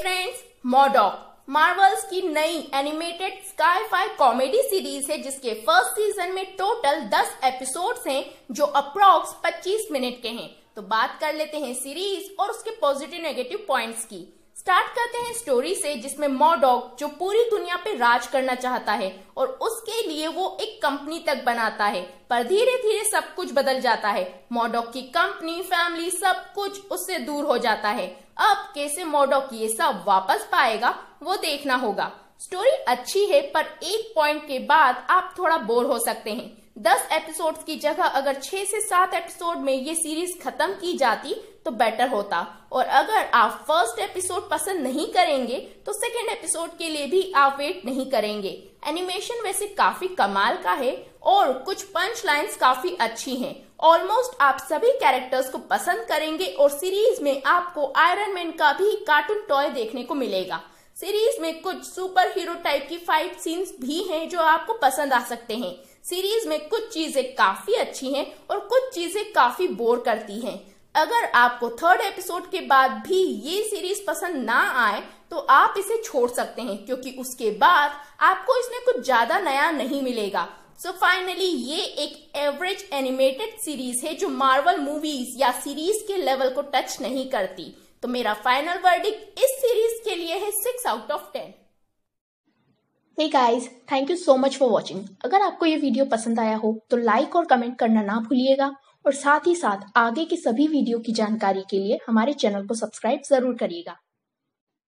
Friends मॉडॉक Marvels की नई animated sky comedy series है जिसके फर्स्ट सीजन में टोटल 10 एपिसोड्स हैं जो अप्रोक्स 25 मिनट के हैं तो बात कर लेते हैं सीरीज और उसके पॉजिटिव नेगेटिव पॉइंट्स की स्टार्ट करते हैं स्टोरी से जिसमें मॉडॉक जो पूरी दुनिया पे राज करना चाहता है और उस उसके लिए वो एक कंपनी तक बनाता है पर धीरे धीरे सब कुछ बदल जाता है मोडॉक की कंपनी फैमिली सब कुछ उससे दूर हो जाता है अब कैसे मोडॉक ये सब वापस पाएगा वो देखना होगा स्टोरी अच्छी है पर एक पॉइंट के बाद आप थोड़ा बोर हो सकते हैं दस एपिसोड्स की जगह अगर छह से सात एपिसोड में ये सीरीज खत्म की जाती तो बेटर होता और अगर आप फर्स्ट एपिसोड पसंद नहीं करेंगे तो सेकेंड एपिसोड के लिए भी आप वेट नहीं करेंगे एनिमेशन वैसे काफी कमाल का है और कुछ पंच लाइन्स काफी अच्छी हैं। ऑलमोस्ट आप सभी कैरेक्टर्स को पसंद करेंगे और सीरीज में आपको आयरन मैन का भी कार्टून टॉय देखने को मिलेगा सीरीज में कुछ सुपर हीरो टाइप की फाइट सीन्स भी हैं जो आपको पसंद आ सकते हैं सीरीज में कुछ चीजें काफी अच्छी हैं और कुछ चीजें काफी बोर करती हैं अगर आपको थर्ड एपिसोड के बाद भी ये सीरीज पसंद ना आए तो आप इसे छोड़ सकते हैं क्योंकि उसके बाद आपको इसमें कुछ ज्यादा नया नहीं मिलेगा सो so फाइनली ये एक एवरेज एनिमेटेड सीरीज है जो मार्वल मूवीज या सीरीज के लेवल को टच नहीं करती तो मेरा फाइनल वर्डिक इस सीरीज के लिए है six out of ten hey guys thank you so much for watching अगर आपको ये वीडियो पसंद आया हो तो लाइक और कमेंट करना ना भूलिएगा और साथ ही साथ आगे की सभी वीडियो की जानकारी के लिए हमारे चैनल को सब्सक्राइब जरूर करिएगा